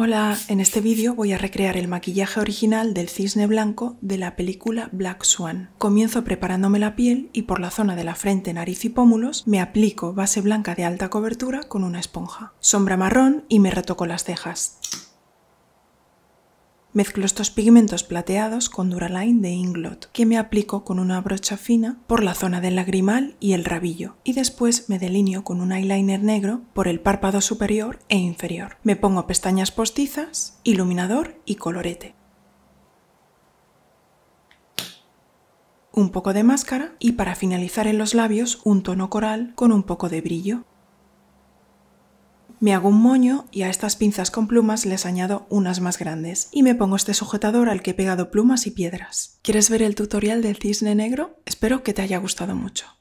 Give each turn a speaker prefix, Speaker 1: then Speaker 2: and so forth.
Speaker 1: Hola, en este vídeo voy a recrear el maquillaje original del cisne blanco de la película Black Swan. Comienzo preparándome la piel y por la zona de la frente, nariz y pómulos me aplico base blanca de alta cobertura con una esponja, sombra marrón y me retoco las cejas. Mezclo estos pigmentos plateados con Duraline de Inglot, que me aplico con una brocha fina por la zona del lagrimal y el rabillo, y después me delineo con un eyeliner negro por el párpado superior e inferior. Me pongo pestañas postizas, iluminador y colorete. Un poco de máscara y para finalizar en los labios un tono coral con un poco de brillo. Me hago un moño y a estas pinzas con plumas les añado unas más grandes y me pongo este sujetador al que he pegado plumas y piedras. ¿Quieres ver el tutorial del cisne negro? Espero que te haya gustado mucho.